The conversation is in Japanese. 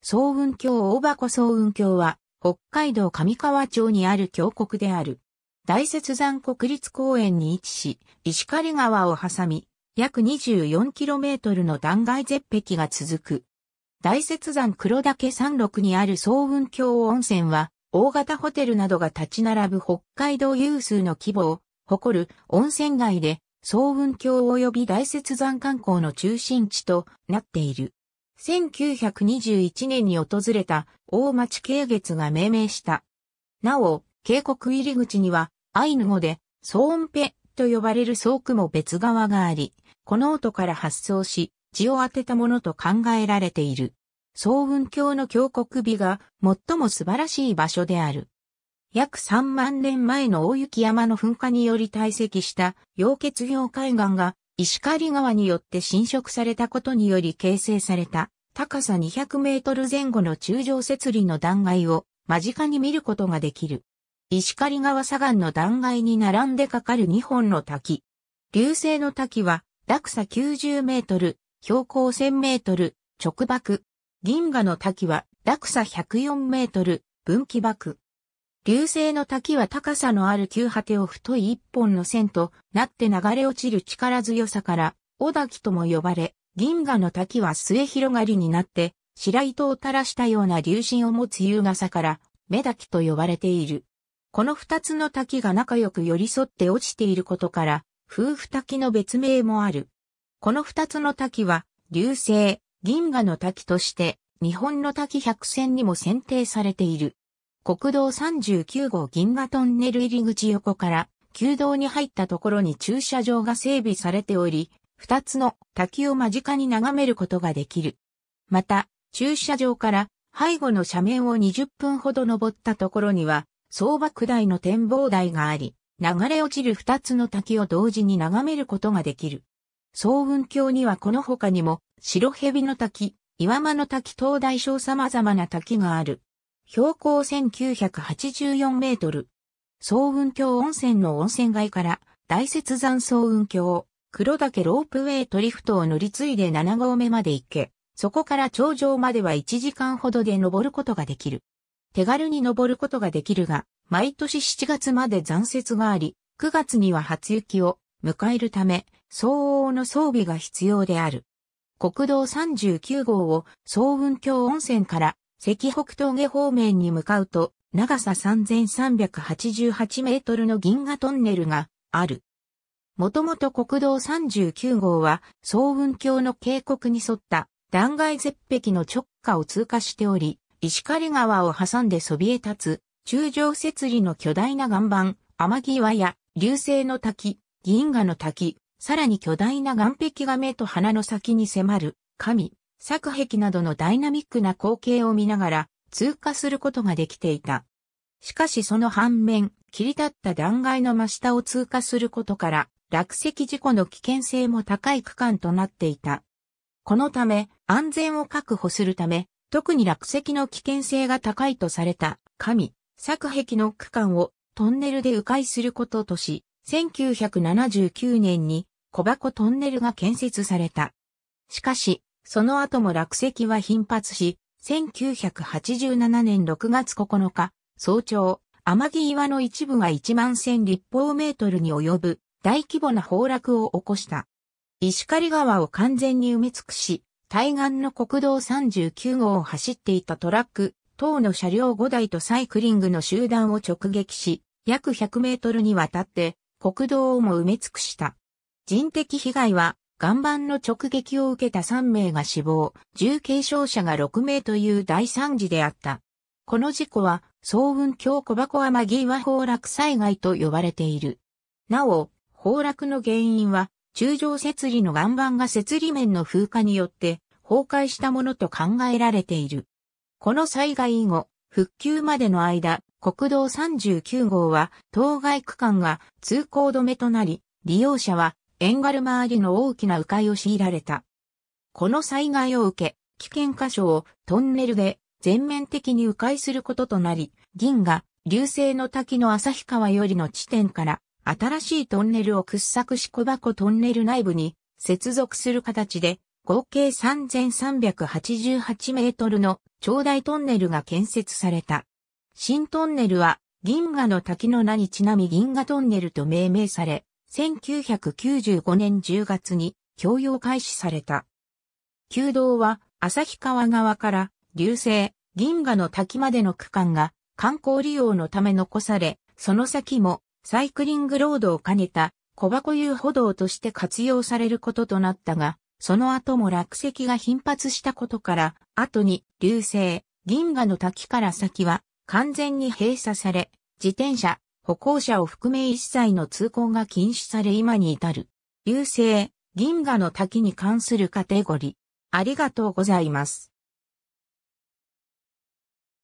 総雲峡大箱総雲峡は、北海道上川町にある峡谷である。大雪山国立公園に位置し、石狩川を挟み、約 24km の断崖絶壁が続く。大雪山黒岳山麓にある総雲峡温泉は、大型ホテルなどが立ち並ぶ北海道有数の規模を誇る温泉街で、総雲峡及び大雪山観光の中心地となっている。1921年に訪れた大町慶月が命名した。なお、渓谷入り口には、アイヌ語で、ソーンペと呼ばれる倉庫も別側があり、この音から発想し、字を当てたものと考えられている。総雲郷の峡谷美が最も素晴らしい場所である。約3万年前の大雪山の噴火により堆積した溶血業海岸が石狩川によって浸食されたことにより形成された高さ200メートル前後の中上節理の断崖を間近に見ることができる。石狩川砂岸の断崖に並んでかかる2本の滝。流星の滝は落差90メートル、標高1000メートル、直爆。銀河の滝は落差104メートル、分岐爆。流星の滝は高さのある急果てを太い一本の線となって流れ落ちる力強さから、尾滝とも呼ばれ、銀河の滝は末広がりになって、白糸を垂らしたような流心を持つ優雅さから、目滝と呼ばれている。この二つの滝が仲良く寄り添って落ちていることから、夫婦滝の別名もある。この二つの滝は、流星、銀河の滝として、日本の滝百選にも選定されている。国道39号銀河トンネル入り口横から、旧道に入ったところに駐車場が整備されており、二つの滝を間近に眺めることができる。また、駐車場から背後の斜面を20分ほど登ったところには、相場下りの展望台があり、流れ落ちる二つの滝を同時に眺めることができる。総雲峡にはこの他にも、白蛇の滝、岩間の滝灯台小様々な滝がある。標高1984メートル。総雲峡温泉の温泉街から大雪山総雲峡、黒岳ロープウェイトリフトを乗り継いで7合目まで行け、そこから頂上までは1時間ほどで登ることができる。手軽に登ることができるが、毎年7月まで残雪があり、9月には初雪を迎えるため、相応の装備が必要である。国道39号を総雲峡温泉から関北峠方面に向かうと、長さ3388メートルの銀河トンネルがある。もともと国道39号は、総雲峡の渓谷に沿った断崖絶壁の直下を通過しており、石狩川を挟んでそびえ立つ、中上設理の巨大な岩盤、天際や流星の滝、銀河の滝、さらに巨大な岩壁が目と鼻の先に迫る、神、作壁などのダイナミックな光景を見ながら通過することができていた。しかしその反面、切り立った断崖の真下を通過することから、落石事故の危険性も高い区間となっていた。このため、安全を確保するため、特に落石の危険性が高いとされた、神、作壁の区間をトンネルで迂回することとし、1979年に小箱トンネルが建設された。しかし、その後も落石は頻発し、1987年6月9日、早朝、天城岩の一部が1万1000立方メートルに及ぶ大規模な崩落を起こした。石狩川を完全に埋め尽くし、対岸の国道39号を走っていたトラック、等の車両5台とサイクリングの集団を直撃し、約100メートルにわたって国道をも埋め尽くした。人的被害は岩盤の直撃を受けた3名が死亡、重軽傷者が6名という大惨事であった。この事故は、総運峡小箱天際崩落災害と呼ばれている。なお、崩落の原因は、中上設理の岩盤が設理面の風化によって崩壊したものと考えられている。この災害以後、復旧までの間、国道39号は当該区間が通行止めとなり、利用者はエンガルマーリの大きな迂回を強いられた。この災害を受け、危険箇所をトンネルで全面的に迂回することとなり、銀河、流星の滝の旭川よりの地点から新しいトンネルを掘削し小箱トンネル内部に接続する形で合計3388メートルの長大トンネルが建設された。新トンネルは銀河の滝の名にちなみ銀河トンネルと命名され、1995年10月に供用開始された。旧道は旭川側から流星、銀河の滝までの区間が観光利用のため残され、その先もサイクリングロードを兼ねた小箱遊歩道として活用されることとなったが、その後も落石が頻発したことから、後に流星、銀河の滝から先は完全に閉鎖され、自転車、歩行者を含め一切の通行が禁止され今に至る。流星、銀河の滝に関するカテゴリー。ありがとうございます。